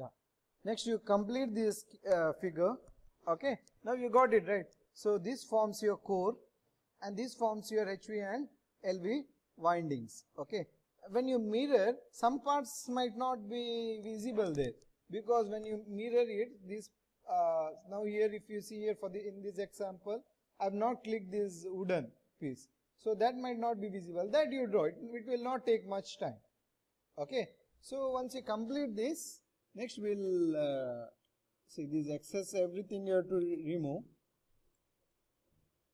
yeah next you complete this uh, figure okay now you got it right so this forms your core and this forms your HV and LV windings okay when you mirror some parts might not be visible there because when you mirror it this uh, now here if you see here for the in this example I have not clicked this wooden piece so that might not be visible that you draw it it will not take much time okay so once you complete this next we'll uh, see this excess everything you have to remove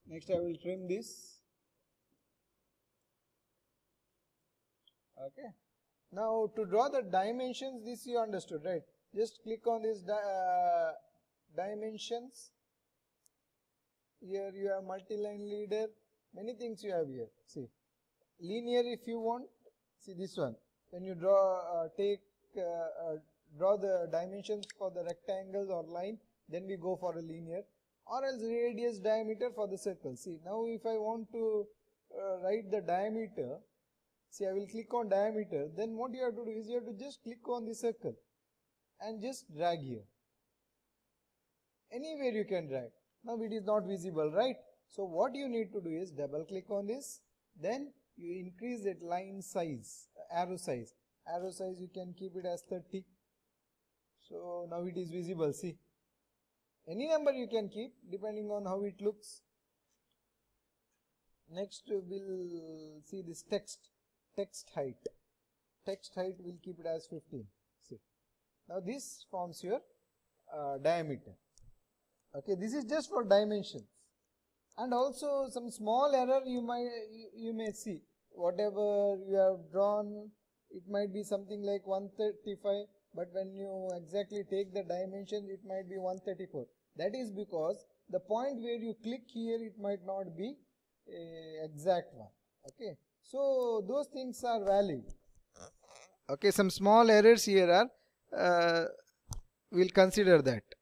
next I will trim this okay now to draw the dimensions this you understood right just click on this di uh, dimensions here you have multi-line leader many things you have here see linear if you want see this one when you draw uh, take uh, uh draw the dimensions for the rectangle or line then we go for a linear or else radius diameter for the circle see now if I want to uh, write the diameter see I will click on diameter then what you have to do is you have to just click on the circle and just drag here anywhere you can drag now it is not visible right so what you need to do is double click on this then you increase that line size arrow size arrow size you can keep it as 30 so now it is visible see any number you can keep depending on how it looks next we'll see this text text height text height we'll keep it as 15 see now this forms your uh, diameter okay this is just for dimensions and also some small error you might you, you may see whatever you have drawn it might be something like 135 but when you exactly take the dimension it might be 134 that is because the point where you click here it might not be exact one okay so those things are valid okay some small errors here are uh, we'll consider that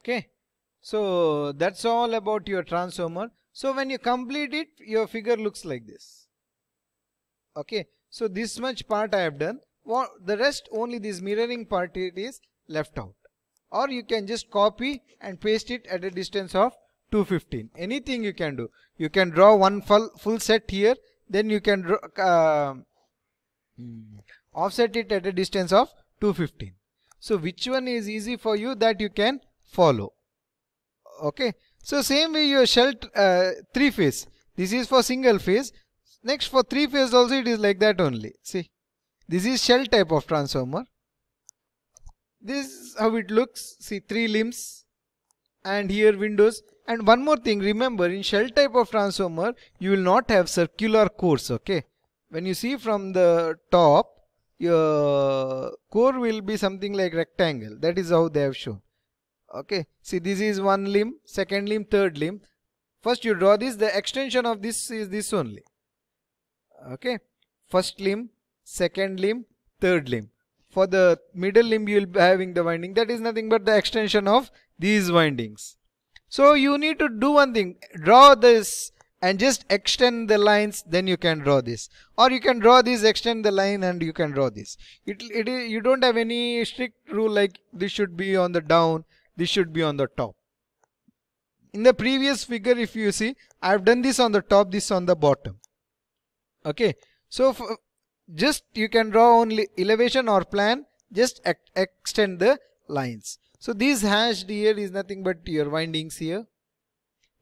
okay so that's all about your transformer so when you complete it your figure looks like this okay so this much part I have done. The rest only this mirroring part it is left out. Or you can just copy and paste it at a distance of 215. Anything you can do. You can draw one full, full set here. Then you can draw, uh, hmm, offset it at a distance of 215. So which one is easy for you that you can follow. Okay. So same way your shell uh, three phase. This is for single phase. Next for three phase also it is like that only. See, this is shell type of transformer. This is how it looks. See, three limbs and here windows. And one more thing, remember in shell type of transformer, you will not have circular cores, okay? When you see from the top, your core will be something like rectangle. That is how they have shown. Okay, see this is one limb, second limb, third limb. First you draw this, the extension of this is this only okay first limb second limb third limb for the middle limb you will be having the winding that is nothing but the extension of these windings so you need to do one thing draw this and just extend the lines then you can draw this or you can draw this extend the line and you can draw this it, it you don't have any strict rule like this should be on the down this should be on the top in the previous figure if you see I have done this on the top this on the bottom Okay. So just you can draw only elevation or plan. Just extend the lines. So this hashed here is nothing but your windings here.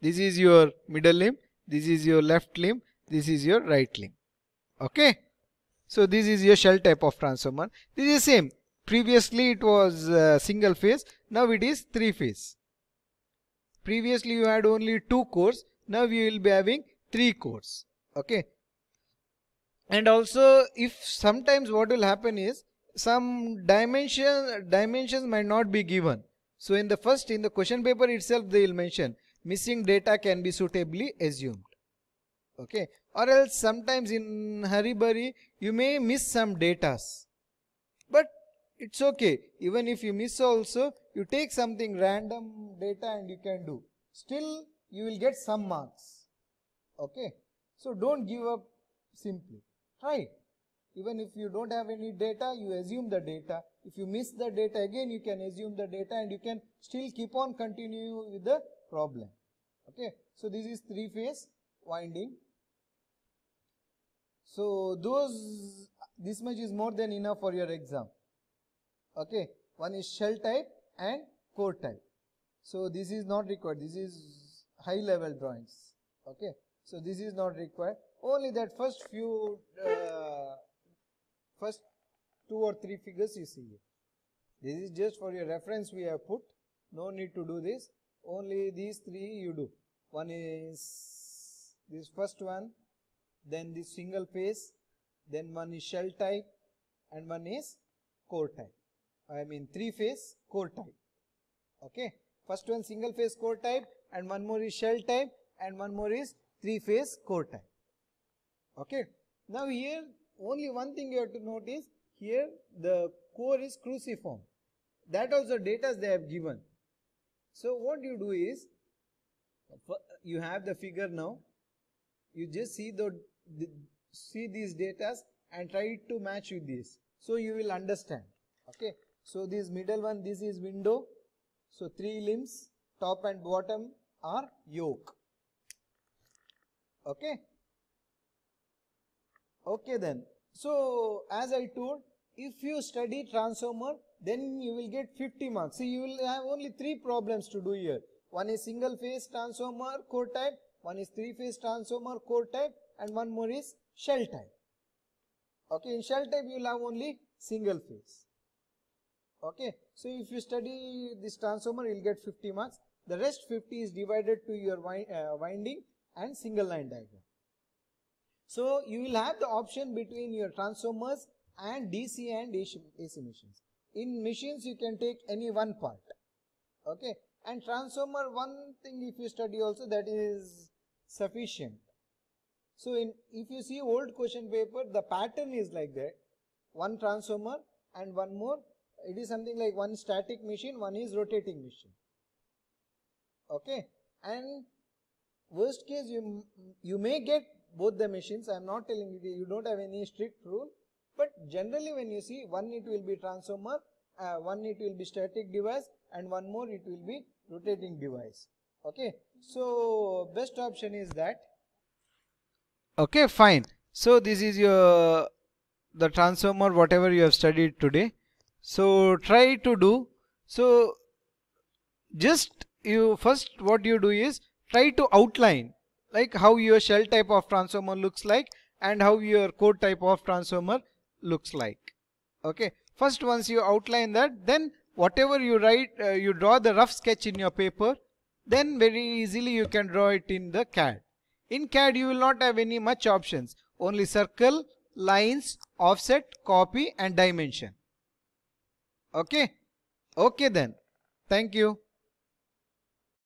This is your middle limb. This is your left limb. This is your right limb. Okay. So this is your shell type of transformer. This is same. Previously it was uh, single phase. Now it is three phase. Previously you had only two cores. Now we will be having three cores. Okay and also if sometimes what will happen is some dimension dimensions might not be given so in the first in the question paper itself they will mention missing data can be suitably assumed okay or else sometimes in hurry burry you may miss some datas but it's okay even if you miss also you take something random data and you can do still you will get some marks okay so don't give up simply right? Even if you don't have any data, you assume the data. If you miss the data again, you can assume the data and you can still keep on continuing with the problem. Okay. So this is three phase winding. So those, this much is more than enough for your exam. Okay. One is shell type and core type. So this is not required. This is high level drawings. Okay. So this is not required only that first few uh, first two or three figures you see This is just for your reference we have put no need to do this only these three you do one is this first one then this single phase then one is shell type and one is core type I mean three phase core type okay first one single phase core type and one more is shell type and one more is three phase core type okay now here only one thing you have to notice here the core is cruciform that also data they have given so what you do is you have the figure now you just see the, the see these data and try to match with this so you will understand okay so this middle one this is window so three limbs top and bottom are yoke okay Okay then. So as I told, if you study transformer, then you will get 50 marks. So you will have only three problems to do here. One is single phase transformer core type, one is three phase transformer core type and one more is shell type. Okay, in shell type you will have only single phase. Okay, so if you study this transformer you will get 50 marks. The rest 50 is divided to your uh, winding and single line diagram. So you will have the option between your transformers and DC and AC machines. In machines you can take any one part. Okay. And transformer one thing if you study also that is sufficient. So in if you see old question paper the pattern is like that. One transformer and one more it is something like one static machine one is rotating machine. Okay. And worst case you you may get both the machines. I am not telling you, you don't have any strict rule. But generally when you see one it will be transformer, uh, one it will be static device and one more it will be rotating device. Okay. So best option is that. Okay fine. So this is your the transformer whatever you have studied today. So try to do. So just you first what you do is try to outline like how your shell type of transformer looks like and how your code type of transformer looks like okay first once you outline that then whatever you write uh, you draw the rough sketch in your paper then very easily you can draw it in the CAD in CAD you will not have any much options only circle lines offset copy and dimension okay okay then thank you